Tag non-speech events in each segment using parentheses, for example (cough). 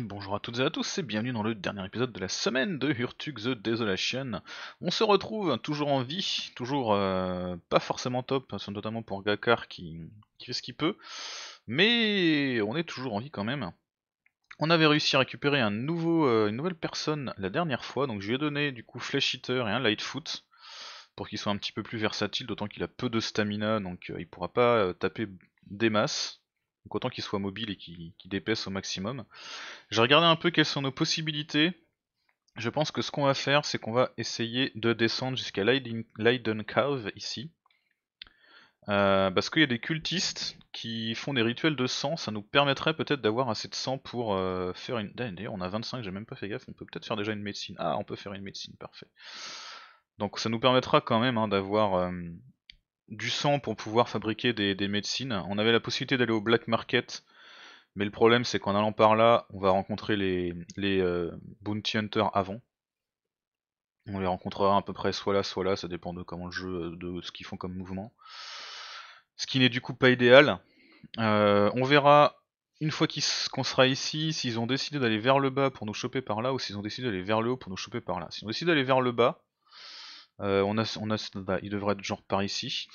bonjour à toutes et à tous et bienvenue dans le dernier épisode de la semaine de Hurtug the Desolation. On se retrouve toujours en vie, toujours euh, pas forcément top, notamment pour Gakar qui, fait ce qu'il peut, mais on est toujours en vie quand même. On avait réussi à récupérer un nouveau, euh, une nouvelle personne la dernière fois, donc je lui ai donné du coup flash Eater et un Lightfoot pour qu'il soit un petit peu plus versatile, d'autant qu'il a peu de stamina, donc euh, il pourra pas taper des masses donc autant qu'il soit mobile et qu'il dépaisse au maximum. J'ai regardé un peu quelles sont nos possibilités. Je pense que ce qu'on va faire, c'est qu'on va essayer de descendre jusqu'à Leiden, Cave ici. Euh, parce qu'il y a des cultistes qui font des rituels de sang, ça nous permettrait peut-être d'avoir assez de sang pour euh, faire une... D'ailleurs on a 25, j'ai même pas fait gaffe, on peut peut-être faire déjà une médecine. Ah, on peut faire une médecine, parfait. Donc ça nous permettra quand même hein, d'avoir euh, du sang pour pouvoir fabriquer des, médecines. On avait la possibilité d'aller au black market, mais le problème c'est qu'en allant par là, on va rencontrer les, euh, bounty hunters avant. On les rencontrera à peu près soit là, soit là, ça dépend de comment le jeu, euh, de ce qu'ils font comme mouvement. Ce qui n'est du coup pas idéal. Euh, on verra une fois qu'on sera ici, s'ils ont décidé d'aller vers le bas pour nous choper par là, ou s'ils ont décidé d'aller vers le haut pour nous choper par là. Si on décide d'aller vers le bas, euh, on bah, il devrait être genre par ici.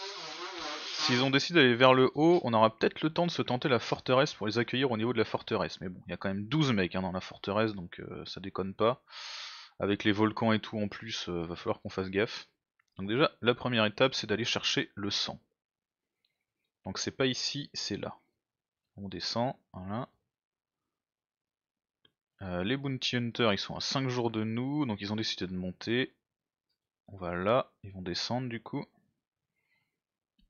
S'ils ont décidé d'aller vers le haut, on aura peut-être le temps de se tenter la forteresse pour les accueillir au niveau de la forteresse. Mais bon, il y a quand même 12 mecs hein, dans la forteresse, donc euh, ça déconne pas. Avec les volcans et tout en plus, euh, va falloir qu'on fasse gaffe. Donc déjà, la première étape, c'est d'aller chercher le sang. Donc c'est pas ici, c'est là. On descend, voilà. Euh, les Bounty Hunters, ils sont à 5 jours de nous, donc ils ont décidé de monter on va là, ils vont descendre du coup.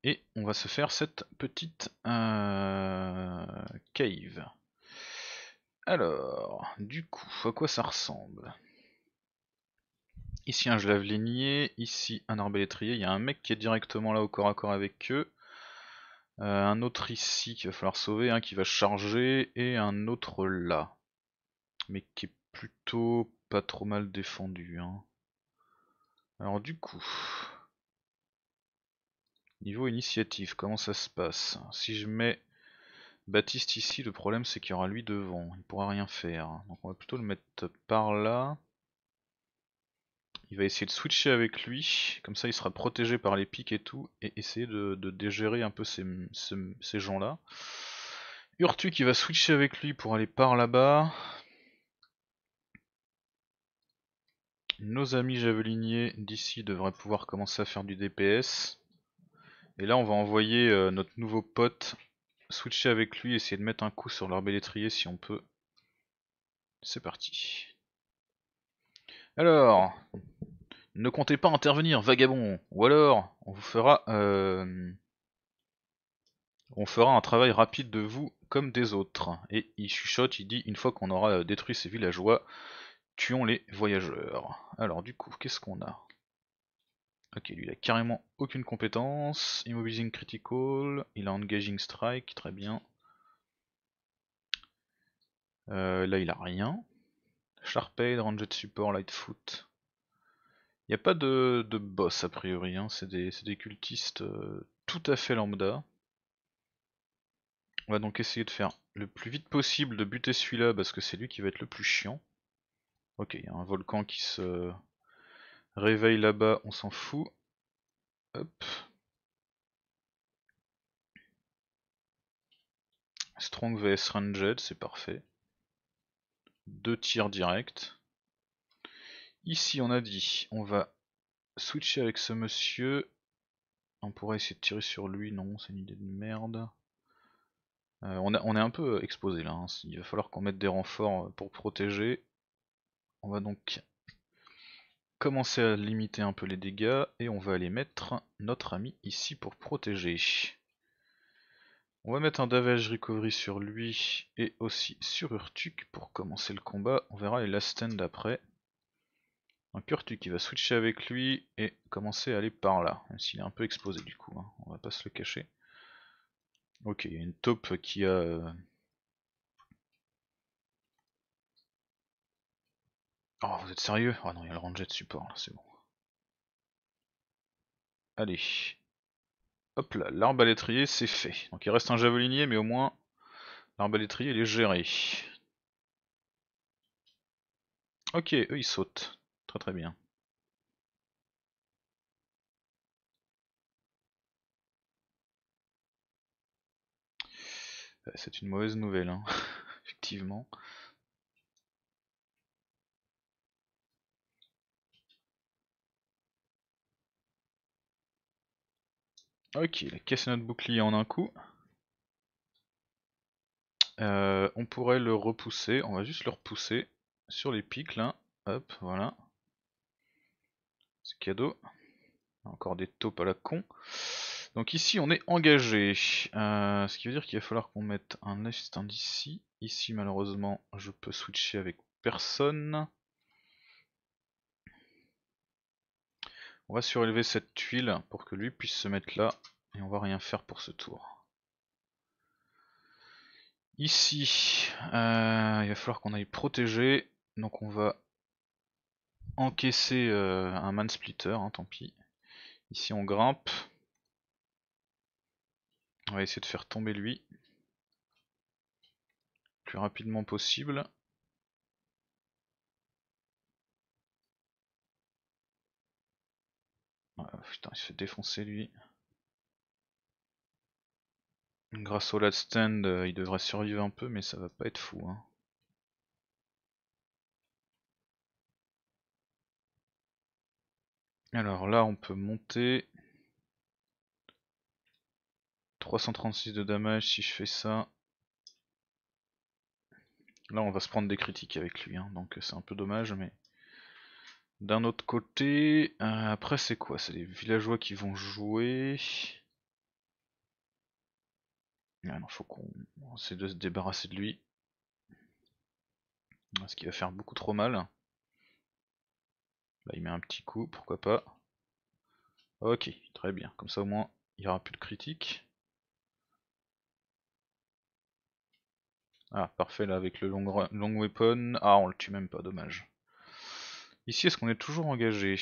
Et on va se faire cette petite euh, cave. Alors, du coup, à quoi ça ressemble Ici un gelave ligné, ici un arbalétrier, il y a un mec qui est directement là au corps à corps avec eux. Euh, un autre ici qu'il va falloir sauver, un qui va charger, et un autre là. Mais qui est plutôt pas trop mal défendu. Hein. Alors du coup, niveau initiative, comment ça se passe Si je mets Baptiste ici, le problème c'est qu'il y aura lui devant, il pourra rien faire. Donc on va plutôt le mettre par là. Il va essayer de switcher avec lui, comme ça il sera protégé par les pics et tout, et essayer de, dégérer un peu ces, ces gens-là. Urtu qui va switcher avec lui pour aller par là-bas. Nos amis javeliniers d'ici devraient pouvoir commencer à faire du DPS. Et là on va envoyer euh, notre nouveau pote switcher avec lui, essayer de mettre un coup sur leur bélétrier si on peut. C'est parti. Alors, ne comptez pas intervenir, vagabond, ou alors on vous fera euh, on fera un travail rapide de vous comme des autres. Et il chuchote, il dit une fois qu'on aura euh, détruit ces villageois, Tuons les voyageurs. Alors du coup, qu'est-ce qu'on a Ok, lui il a carrément aucune compétence. immobilizing critical, il a engaging strike, très bien. Euh, là il a rien. Sharpade, Ranger de support, Lightfoot. Il n'y a pas de, boss a priori, hein. c'est des, cultistes euh, tout à fait lambda. On va donc essayer de faire le plus vite possible de buter celui-là parce que c'est lui qui va être le plus chiant. Ok, il y a un volcan qui se réveille là-bas, on s'en fout. Hop. Strong vs Ranged, c'est parfait. Deux tirs directs. Ici on a dit, on va switcher avec ce monsieur. On pourrait essayer de tirer sur lui, non, c'est une idée de merde. Euh, on, est un peu exposé là, hein. il va falloir qu'on mette des renforts euh, pour protéger. On va donc commencer à limiter un peu les dégâts et on va aller mettre notre ami ici pour protéger. On va mettre un Davage Recovery sur lui et aussi sur Urtuk pour commencer le combat. On verra les last stand après. Donc Urtuk il va switcher avec lui et commencer à aller par là, même s'il est un peu exposé du coup, hein. on va pas se le cacher. Ok, il y a une taupe qui a Oh, vous êtes sérieux Oh non, il y a le ranger de support, là, c'est bon. Allez. Hop là, l'arbalétrier, c'est fait. Donc il reste un javelinier, mais au moins, l'arbalétrier, il est géré. Ok, eux, ils sautent. Très très bien. Euh, c'est une mauvaise nouvelle, hein. (laughs) effectivement. Ok, la caisse notre bouclier en un coup. Euh, on pourrait le repousser, on va juste le repousser sur les pics là. Hein. Hop, voilà. C'est cadeau. Encore des taupes à la con. Donc ici on est engagé. Euh, ce qui veut dire qu'il va falloir qu'on mette un assistant d'ici. Ici malheureusement je peux switcher avec personne. On va surélever cette tuile pour que lui puisse se mettre là et on va rien faire pour ce tour. Ici, euh, il va falloir qu'on aille protéger, donc on va encaisser euh, un man splitter, hein, tant pis. Ici on grimpe, on va essayer de faire tomber lui plus rapidement possible. putain, il se fait défoncer lui. Grâce au last stand, euh, il devrait survivre un peu, mais ça va pas être fou. Hein. Alors là, on peut monter. 336 de damage si je fais ça. Là, on va se prendre des critiques avec lui, hein, donc euh, c'est un peu dommage, mais... D'un autre côté, euh, après c'est quoi C'est les villageois qui vont jouer. il ah faut qu'on essaie de se débarrasser de lui. Ce qui va faire beaucoup trop mal. Là il met un petit coup, pourquoi pas. Ok, très bien. Comme ça au moins il n'y aura plus de critiques. Ah parfait là avec le long, long weapon. Ah on le tue même pas, dommage. Ici, est-ce qu'on est toujours engagé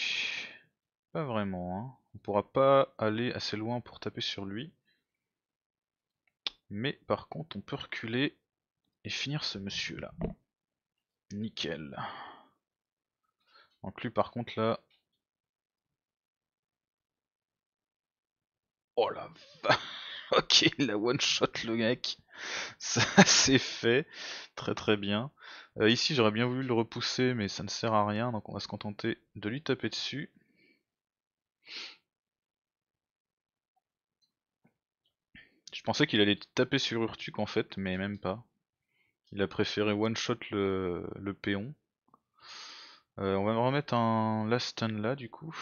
Pas vraiment, hein. On pourra pas aller assez loin pour taper sur lui. Mais par contre, on peut reculer et finir ce monsieur là. Nickel. Donc lui par contre là... Oh la va (laughs) Ok, la one shot le mec. Ça (laughs) c'est fait. Très très bien. Euh, ici j'aurais bien voulu le repousser mais ça ne sert à rien donc on va se contenter de lui taper dessus. Je pensais qu'il allait taper sur Urtuk en fait mais même pas. Il a préféré one shot le, le péon. Euh, on va me remettre un last stand là du coup.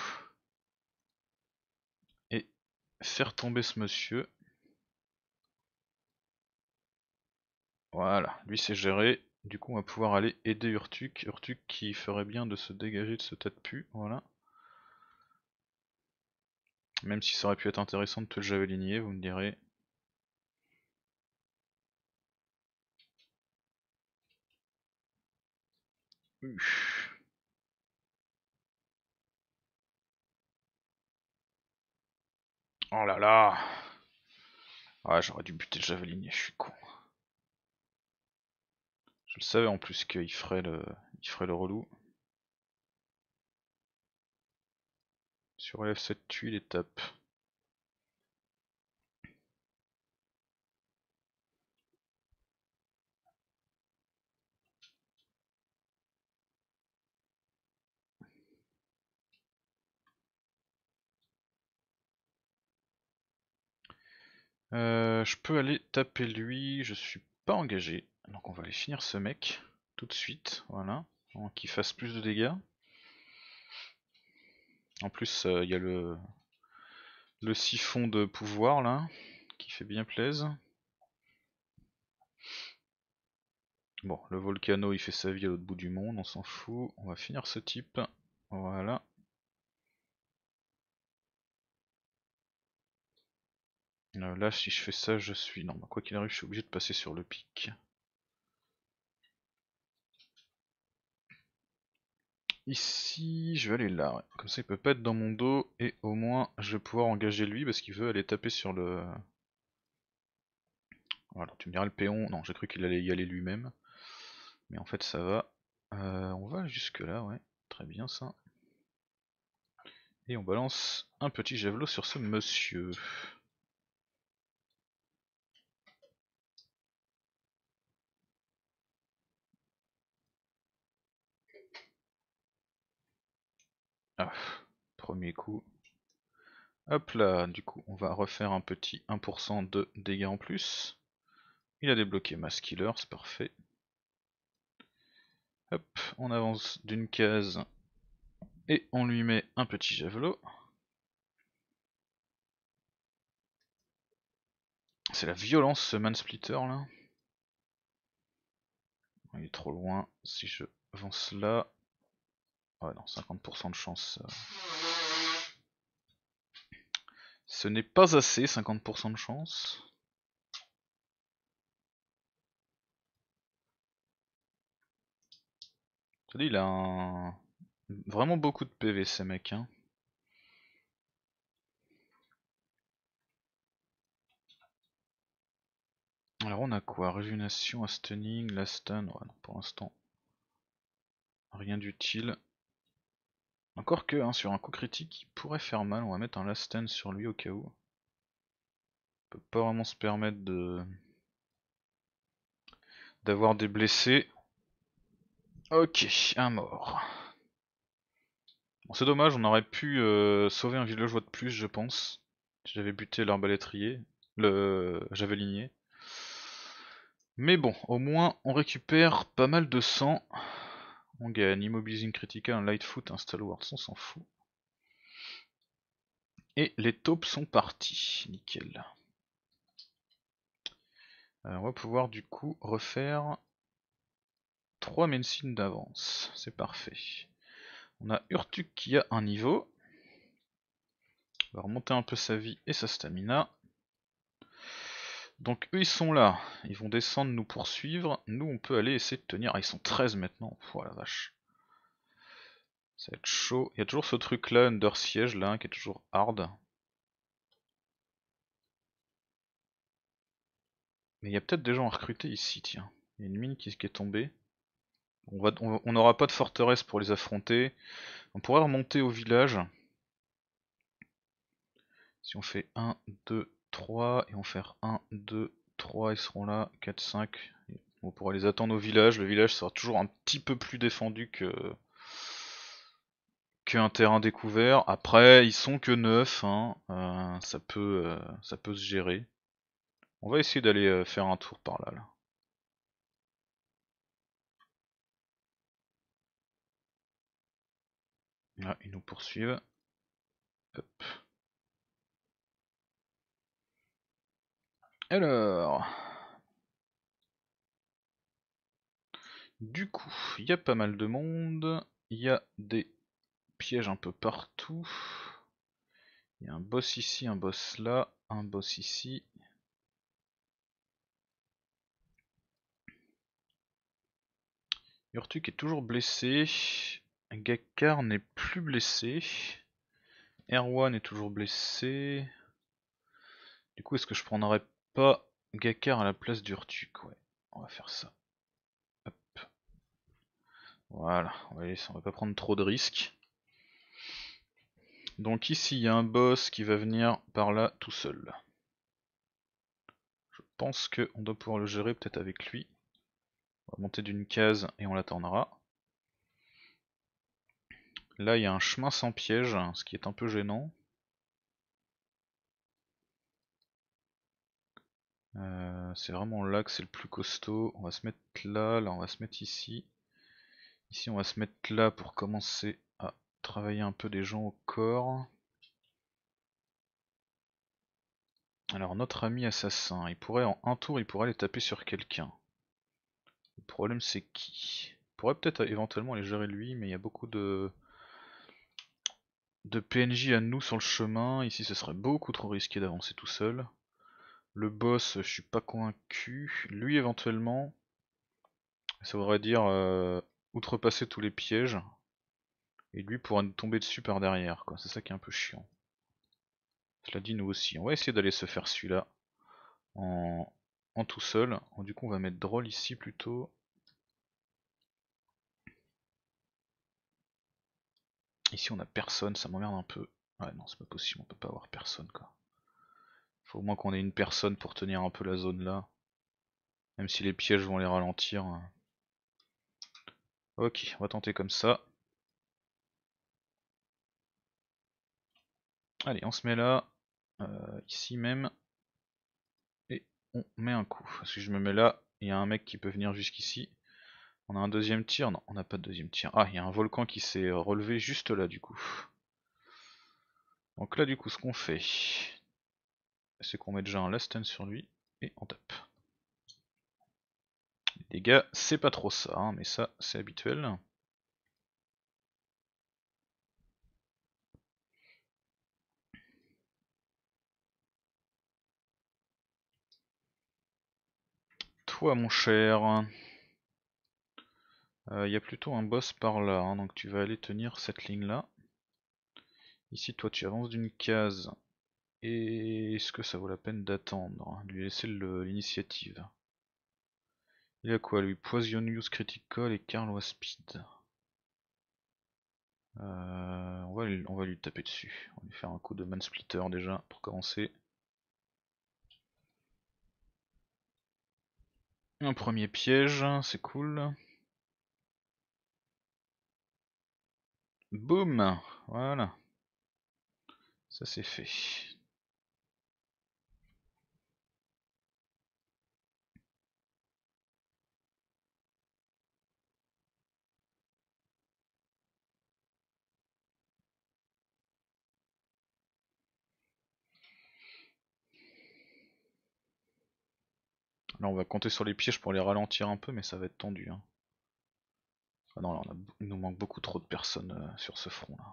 Et faire tomber ce monsieur. Voilà, lui c'est géré. Du coup on va pouvoir aller aider Urtuk, Urtuk qui ferait bien de se dégager de ce tas de pu, voilà. Même si ça aurait pu être intéressant de te le javelinier, vous me direz. Oh là là Ah j'aurais dû buter le javelinier, je suis con. Je le savais en plus qu'il ferait le, il ferait le relou. Sur lf 7 tu les tapes euh, je peux aller taper lui, je suis pas engagé. Donc on va aller finir ce mec tout de suite, voilà, qu'il fasse plus de dégâts. En plus, euh, il y a le, le siphon de pouvoir là, qui fait bien plaise. Bon, le volcano il fait sa vie à l'autre bout du monde, on s'en fout. On va finir ce type, voilà. Euh, là, si je fais ça, je suis... Non, bah, quoi qu'il arrive, je suis obligé de passer sur le pic. Ici, je vais aller là, comme ça il peut pas être dans mon dos, et au moins je vais pouvoir engager lui parce qu'il veut aller taper sur le... Voilà, tu me diras le péon, non j'ai cru qu'il allait y aller lui-même, mais en fait ça va. Euh, on va jusque là, ouais, très bien ça. Et on balance un petit javelot sur ce monsieur. Ah, premier coup. Hop là, du coup, on va refaire un petit 1% de dégâts en plus. Il a débloqué ma Killer, c'est parfait. Hop, on avance d'une case et on lui met un petit javelot. C'est la violence ce splitter là. Il est trop loin si je avance là. 50% de chance. Euh. Ce n'est pas assez, 50% de chance. il a vraiment beaucoup de PV ce mec. Hein. Alors on a quoi Régination, Astoning, Laston, ouais, pour l'instant rien d'utile. Encore que, hein, sur un coup critique, il pourrait faire mal, on va mettre un last stand sur lui au cas où. On peut pas vraiment se permettre de d'avoir des blessés. Ok, un mort. c'est dommage, on aurait pu euh, sauver un villageois de plus, je pense. J'avais buté l'arbalétrier, le ligné Mais bon, au moins on récupère pas mal de sang. On gagne, Immobilizing un Lightfoot, un Stalwart, on s'en fout. Et les taupes sont partis, nickel. Euh, on va pouvoir du coup refaire 3 médecines d'avance, c'est parfait. On a Urtuk qui a un niveau. On va remonter un peu sa vie et sa stamina. Donc eux ils sont là, ils vont descendre nous poursuivre, nous on peut aller essayer de tenir, ah ils sont 13 maintenant, oh la vache. Ça va être chaud, il y a toujours ce truc là, under siège là, hein, qui est toujours hard. Mais il y a peut-être des gens à recruter ici, tiens. Il y a une mine qui, est tombée. On n'aura on, pas de forteresse pour les affronter. On pourrait remonter au village. Si on fait 1, 2, 3 et on va faire 1, 2, 3, ils seront là, 4, 5. On pourra les attendre au village, le village sera toujours un petit peu plus défendu que qu'un terrain découvert. Après, ils sont que 9, hein. euh, ça, peut, euh, ça peut se gérer. On va essayer d'aller euh, faire un tour par là. là. ils nous poursuivent. Hop. Alors. Du coup, il y a pas mal de monde. Il y a des pièges un peu partout. Il y a un boss ici, un boss là, un boss ici. Urtuk est toujours blessé. Gakkar n'est plus blessé. Erwan est toujours blessé. Du coup, est-ce que je prendrais pas Gakar à la place d'Urtuk, Ouais, on va faire ça. Voilà, on va, va pas prendre trop de risques. Donc ici, il y a un boss qui va venir par là tout seul. Je pense qu'on doit pouvoir le gérer peut-être avec lui. On va monter d'une case et on l'attendra. Là, il y a un chemin sans piège, ce qui est un peu gênant. Euh, c'est vraiment là que c'est le plus costaud. On va se mettre là, là on va se mettre ici. Ici on va se mettre là pour commencer à travailler un peu des gens au corps. Alors notre ami assassin, il pourrait en un tour, il pourrait aller taper sur quelqu'un. Le problème c'est qui Il pourrait peut-être éventuellement aller gérer lui, mais il y a beaucoup de de PNJ à nous sur le chemin. Ici ce serait beaucoup trop risqué d'avancer tout seul. Le boss, je suis pas convaincu. Lui, éventuellement, ça voudrait dire euh, outrepasser tous les pièges. Et lui pourra tomber dessus par derrière, C'est ça qui est un peu chiant. Cela dit, nous aussi. On va essayer d'aller se faire celui-là en, tout seul. Oh, du coup, on va mettre drôle ici plutôt. Ici, on a personne, ça m'emmerde un peu. Ouais, non, c'est pas possible, on peut pas avoir personne, quoi au moins qu'on ait une personne pour tenir un peu la zone là. Même si les pièges vont les ralentir. Ok, on va tenter comme ça. Allez, on se met là, euh, ici même, et on met un coup. Si je me mets là, il y a un mec qui peut venir jusqu'ici. On a un deuxième tir Non, on n'a pas de deuxième tir. Ah, il y a un volcan qui s'est relevé juste là du coup. Donc là du coup, ce qu'on fait, c'est qu'on met déjà un last stun sur lui et on tape. Les dégâts, c'est pas trop ça, hein, mais ça c'est habituel. Toi mon cher, il euh, y a plutôt un boss par là, hein, donc tu vas aller tenir cette ligne là. Ici toi tu avances d'une case, et est-ce que ça vaut la peine d'attendre hein, Lui laisser l'initiative. Il a quoi lui Poison Use Critical et Carlo Speed. Euh, on, va, on va lui taper dessus. On va lui faire un coup de man splitter déjà pour commencer. Un premier piège, c'est cool. Boum Voilà. Ça c'est fait. Là, on va compter sur les pièges pour les ralentir un peu, mais ça va être tendu. Hein. Ah non, là, on il nous manque beaucoup trop de personnes euh, sur ce front là.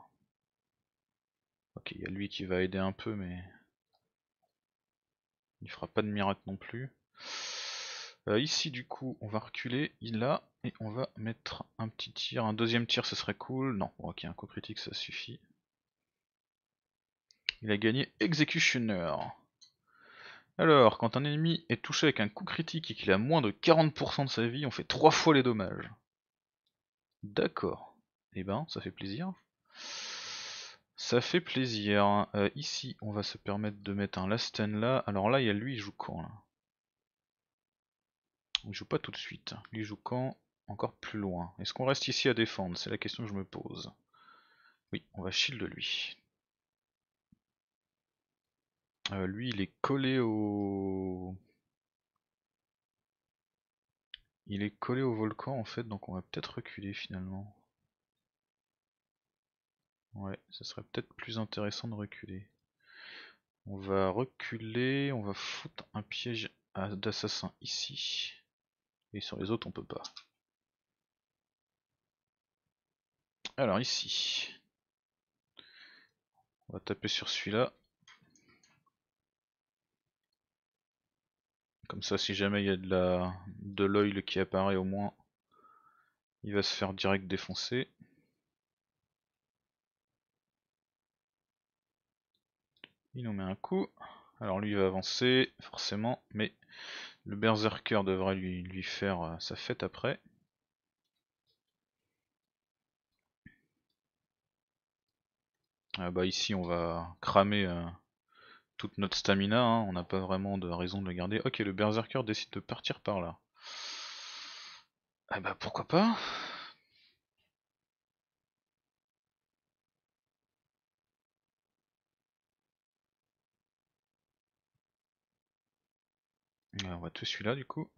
Ok, il y a lui qui va aider un peu, mais il fera pas de miracle non plus. Euh, ici, du coup, on va reculer. Il a, et on va mettre un petit tir. Un deuxième tir, ce serait cool. Non, ok, un coup critique, ça suffit. Il a gagné Executioner. Alors, quand un ennemi est touché avec un coup critique et qu'il a moins de 40% de sa vie, on fait trois fois les dommages. D'accord. Eh ben, ça fait plaisir. Ça fait plaisir. Euh, ici, on va se permettre de mettre un last là. Alors là, il y a lui, il joue quand là Il joue pas tout de suite. Lui, il joue quand Encore plus loin. Est-ce qu'on reste ici à défendre C'est la question que je me pose. Oui, on va shield lui. Euh, lui, il est collé au... Il est collé au volcan en fait, donc on va peut-être reculer finalement. Ouais, ça serait peut-être plus intéressant de reculer. On va reculer, on va foutre un piège d'assassin ici. Et sur les autres, on peut pas. Alors ici. On va taper sur celui-là. Comme ça, si jamais il y a de l'oil qui apparaît au moins, il va se faire direct défoncer. Il nous met un coup. Alors lui il va avancer, forcément, mais le berserker devrait lui, faire euh, sa fête après. Ah bah ici on va cramer euh, notre stamina, hein. on n'a pas vraiment de raison de le garder. Ok, le berserker décide de partir par là. Eh bah pourquoi pas euh, on va tout celui-là du coup.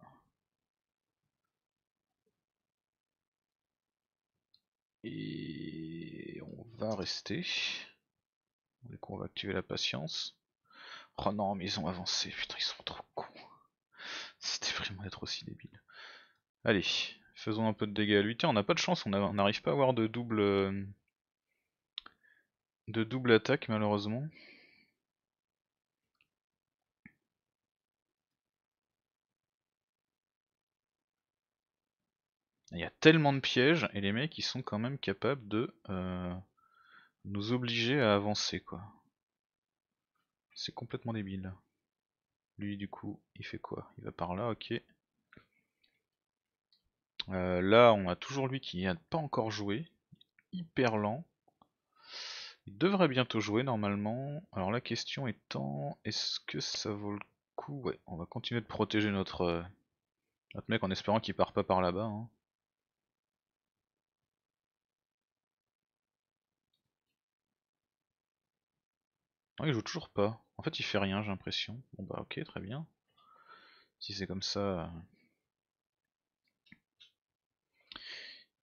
Et on va rester. Du coup on va activer la patience. Oh non, mais ils ont avancé, putain, ils sont trop cons. C'était vraiment être aussi débile. Allez, faisons un peu de dégâts à lui. on n'a pas de chance, on n'arrive pas à avoir de double... Euh, de double attaque, malheureusement. Il y a tellement de pièges, et les mecs, ils sont quand même capables de... Euh, nous obliger à avancer, quoi. C'est complètement débile. Lui, du coup, il fait quoi Il va par là, ok. Euh, là, on a toujours lui qui n'a pas encore joué. Hyper lent. Il devrait bientôt jouer normalement. Alors la question étant, est-ce que ça vaut le coup Ouais, on va continuer de protéger euh, notre, mec en espérant qu'il part pas par là-bas. Hein. Ah, il joue toujours pas. En fait, il fait rien, j'ai l'impression. Bon bah ok, très bien. Si c'est comme ça...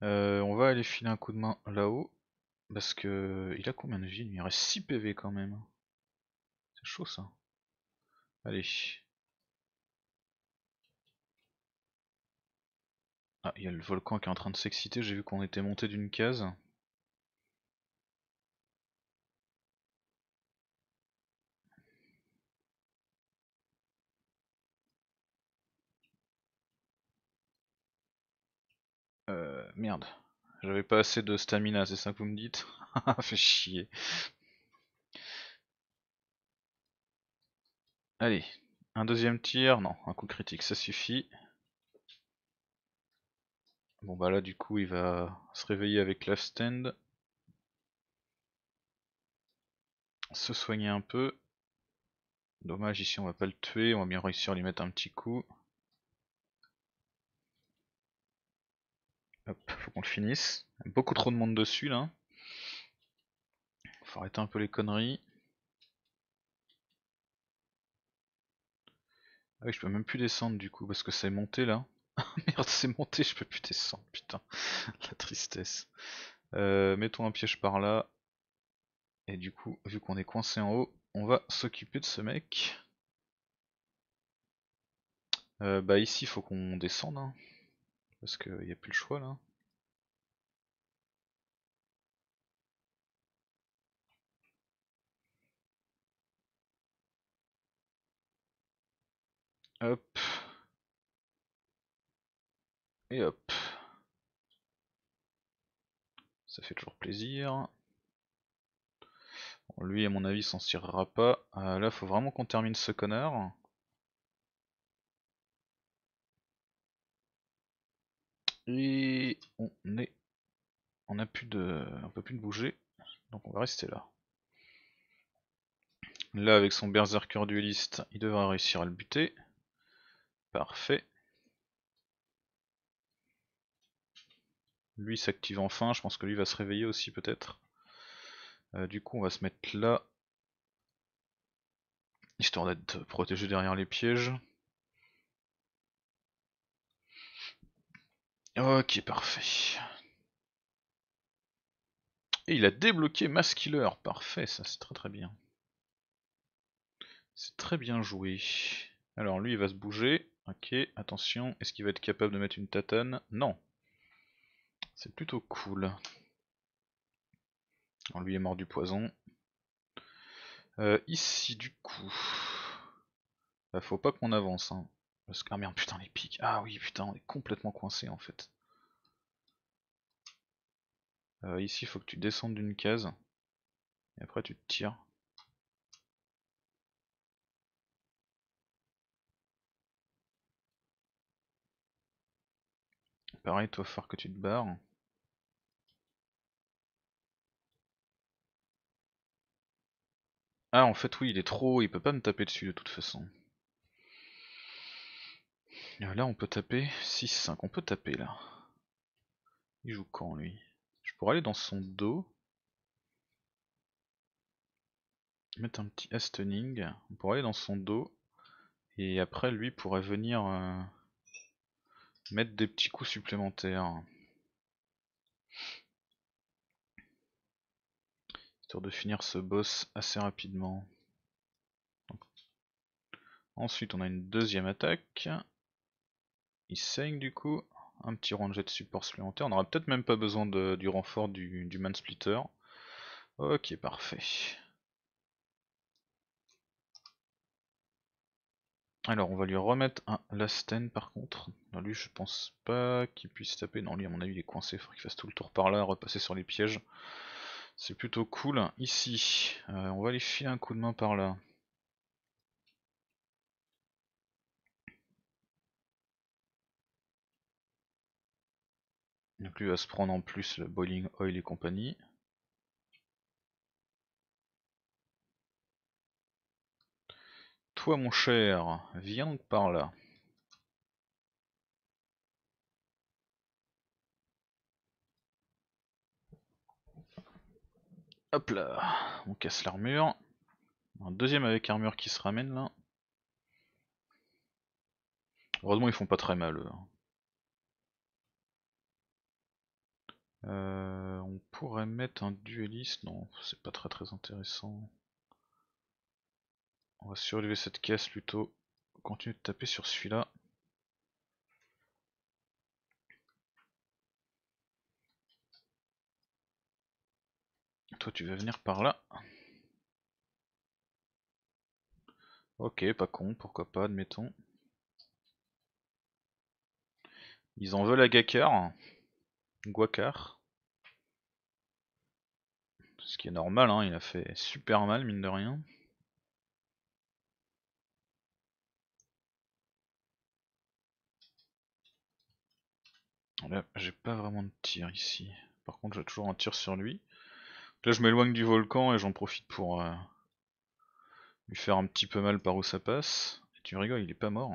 Euh, on va aller filer un coup de main là-haut. Parce que... Il a combien de vie Il reste 6 PV quand même. C'est chaud ça. Allez. Ah, il y a le volcan qui est en train de s'exciter, j'ai vu qu'on était monté d'une case. merde. J'avais pas assez de stamina, c'est ça que vous me dites (laughs) Fait chier. Allez, un deuxième tir, non, un coup critique, ça suffit. Bon bah là du coup il va se réveiller avec la stand. Se soigner un peu. Dommage ici on va pas le tuer, on va bien réussir à lui mettre un petit coup. faut qu'on le finisse. Beaucoup trop de monde dessus là. Faut arrêter un peu les conneries. Ah oui, je peux même plus descendre du coup parce que c'est monté là. (laughs) Merde, c'est monté, je peux plus descendre, putain. (laughs) La tristesse. Euh, mettons un piège par là. Et du coup, vu qu'on est coincé en haut, on va s'occuper de ce mec. Euh, bah ici, faut qu'on descende. Hein. Parce qu'il n'y a plus le choix là. Hop. Et hop. Ça fait toujours plaisir. Bon, lui, à mon avis, s'en tirera pas. Là, euh, là, faut vraiment qu'on termine ce connard. Et on est. On a plus de. On peut plus bouger. Donc on va rester là. Là avec son berserker dueliste, il devra réussir à le buter. Parfait. Lui s'active enfin, je pense que lui va se réveiller aussi peut-être. Euh, du coup on va se mettre là. Histoire d'être protégé derrière les pièges. Ok, parfait. Et il a débloqué Maskiller. Parfait, ça c'est très très bien. C'est très bien joué. Alors lui il va se bouger. Ok, attention. Est-ce qu'il va être capable de mettre une tatane Non. C'est plutôt cool. Alors lui est mort du poison. Euh, ici du coup... Bah, faut pas qu'on avance. Hein ah merde, putain, les pics. Ah oui, putain, on est complètement coincé en fait. Euh, ici, faut que tu descendes d'une case. Et après, tu te tires. Pareil, toi, faut que tu te barres. Ah, en fait, oui, il est trop il peut pas me taper dessus de toute façon. Euh, là, on peut taper 6-5. On peut taper là. Il joue quand lui Je pourrais aller dans son dos. Mettre un petit Astoning. On pourrait aller dans son dos. Et après, lui pourrait venir euh, mettre des petits coups supplémentaires. Histoire de finir ce boss assez rapidement. Ensuite, on a une deuxième attaque. Il saigne du coup. Un petit ranget de support supplémentaire. On n'aura peut-être même pas besoin du renfort du, man splitter. Ok, parfait. Alors on va lui remettre un Lasten par contre. Non, lui je pense pas qu'il puisse taper. Non lui à mon avis il est coincé, il faut qu'il fasse tout le tour par là, repasser sur les pièges. C'est plutôt cool. Ici, euh, on va aller filer un coup de main par là. Donc lui va se prendre en plus le Boiling Oil et compagnie. Toi mon cher, viens par là. Hop là, on casse l'armure. Un deuxième avec armure qui se ramène là. Heureusement ils font pas très mal hein. Euh, on pourrait mettre un dueliste, non, c'est pas très très intéressant. On va surlever cette caisse plutôt. Continue de taper sur celui-là. Toi tu vas venir par là. Ok, pas con, pourquoi pas, admettons. Ils en veulent la Gakar. Guacar. Ce qui est normal, hein, il a fait super mal, mine de rien. j'ai pas vraiment de tir ici. Par contre, j'ai toujours un tir sur lui. là, je m'éloigne du volcan et j'en profite pour euh, lui faire un petit peu mal par où ça passe. Et tu rigoles, il est pas mort.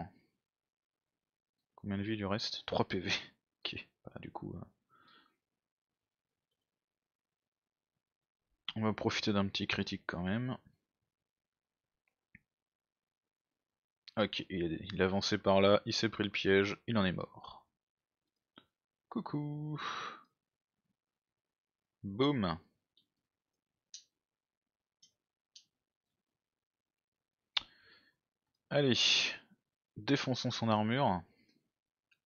Combien de vie il lui reste 3 PV. (laughs) ok, bah, du coup... Euh, On va profiter d'un petit critique quand même. Ok, il, avançait par là, il s'est pris le piège, il en est mort. Coucou Boum Allez, défonçons son armure.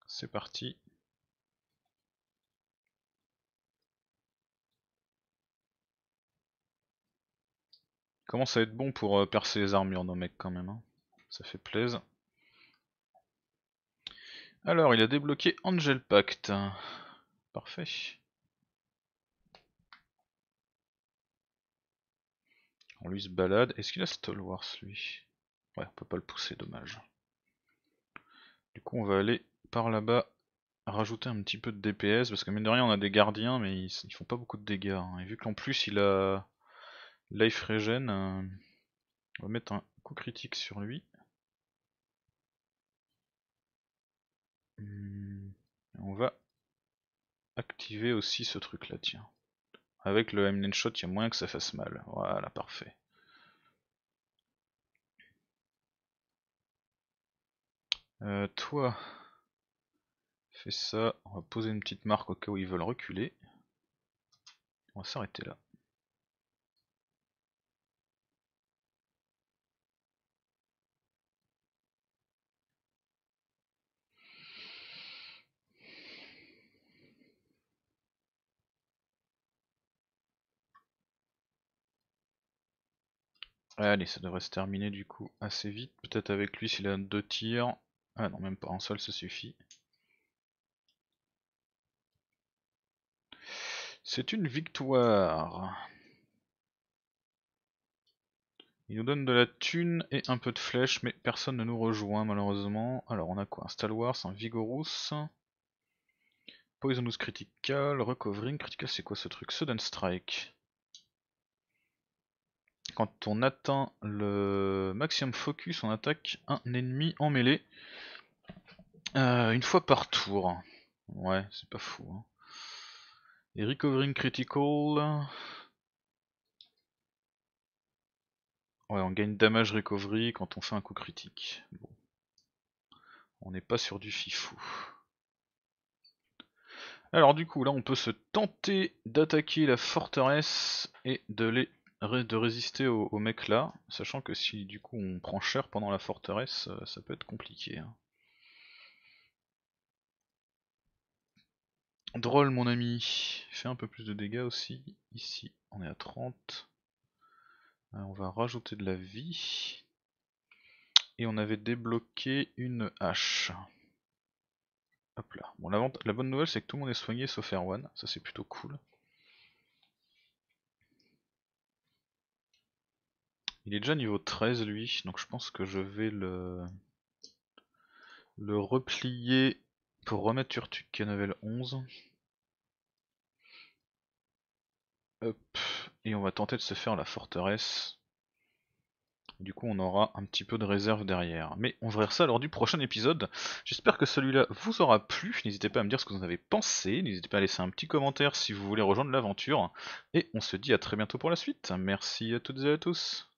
C'est parti. commence à être bon pour euh, percer les armures nos mecs quand même. Hein. Ça fait plaisir. Alors, il a débloqué Angel Pact. Parfait. On lui se balade. Est-ce qu'il a Stalwarts lui Ouais, on peut pas le pousser, dommage. Du coup, on va aller par là-bas rajouter un petit peu de DPS parce que mine de rien on a des gardiens mais ils, font pas beaucoup de dégâts hein. et vu qu'en plus il a Life Regen, euh, on va mettre un coup critique sur lui. Hmm, on va activer aussi ce truc là, tiens. Avec le mn Shot, il y a moyen que ça fasse mal. Voilà, parfait. Euh, toi, fais ça. On va poser une petite marque au cas où ils veulent reculer. On va s'arrêter là. Allez, ça devrait se terminer du coup assez vite. Peut-être avec lui s'il a deux tirs. Ah non, même pas un seul, ça suffit. C'est une victoire. Il nous donne de la thune et un peu de flèche mais personne ne nous rejoint malheureusement. Alors on a quoi Un Stalwars, un Vigorous, Poisonous Critical, Recovering, Critical c'est quoi ce truc Sudden Strike. Quand on atteint le maximum focus, on attaque un ennemi en mêlée. Euh, une fois par tour. Ouais, c'est pas fou. Et hein. recovering critical. Ouais, on gagne damage recovery quand on fait un coup critique. On n'est pas sur du fifou. Alors du coup, là on peut se tenter d'attaquer la forteresse et de les de résister aux, mecs là, sachant que si du coup on prend cher pendant la forteresse, euh, ça peut être compliqué. Hein. Drôle mon ami, fait un peu plus de dégâts aussi, ici on est à 30. Euh, on va rajouter de la vie. Et on avait débloqué une hache. Hop là. Bon, la, la bonne nouvelle c'est que tout le monde est soigné sauf Erwan, ça c'est plutôt cool. Il est déjà niveau 13 lui, donc je pense que je vais le, le replier pour remettre sur à 11. Hop, et on va tenter de se faire la forteresse. Du coup, on aura un petit peu de réserve derrière. Mais on verra ça lors du prochain épisode. J'espère que celui-là vous aura plu. N'hésitez pas à me dire ce que vous en avez pensé. N'hésitez pas à laisser un petit commentaire si vous voulez rejoindre l'aventure. Et on se dit à très bientôt pour la suite. Merci à toutes et à tous.